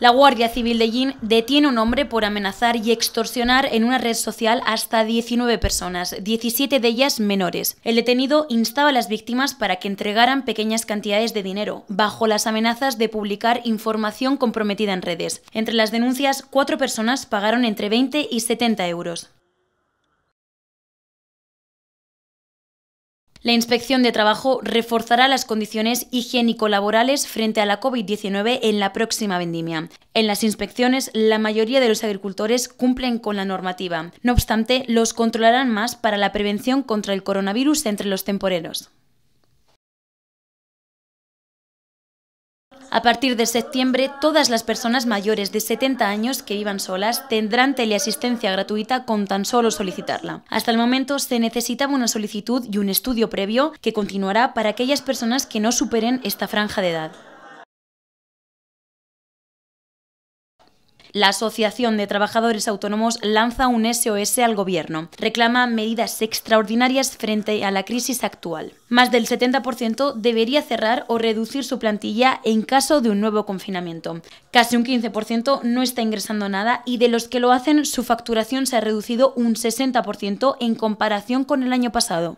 La Guardia Civil de Yin detiene a un hombre por amenazar y extorsionar en una red social hasta 19 personas, 17 de ellas menores. El detenido instaba a las víctimas para que entregaran pequeñas cantidades de dinero, bajo las amenazas de publicar información comprometida en redes. Entre las denuncias, cuatro personas pagaron entre 20 y 70 euros. La Inspección de Trabajo reforzará las condiciones higiénico-laborales frente a la COVID-19 en la próxima vendimia. En las inspecciones, la mayoría de los agricultores cumplen con la normativa. No obstante, los controlarán más para la prevención contra el coronavirus entre los temporeros. A partir de septiembre, todas las personas mayores de 70 años que vivan solas tendrán teleasistencia gratuita con tan solo solicitarla. Hasta el momento se necesitaba una solicitud y un estudio previo que continuará para aquellas personas que no superen esta franja de edad. la Asociación de Trabajadores Autónomos lanza un SOS al Gobierno. Reclama medidas extraordinarias frente a la crisis actual. Más del 70% debería cerrar o reducir su plantilla en caso de un nuevo confinamiento. Casi un 15% no está ingresando nada y de los que lo hacen su facturación se ha reducido un 60% en comparación con el año pasado.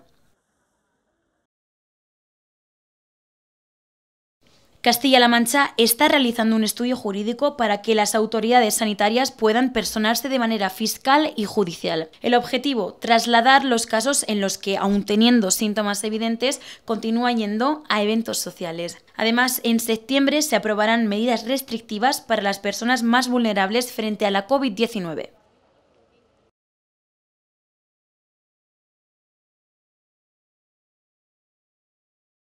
Castilla-La Mancha está realizando un estudio jurídico para que las autoridades sanitarias puedan personarse de manera fiscal y judicial. El objetivo, trasladar los casos en los que, aun teniendo síntomas evidentes, continúa yendo a eventos sociales. Además, en septiembre se aprobarán medidas restrictivas para las personas más vulnerables frente a la COVID-19.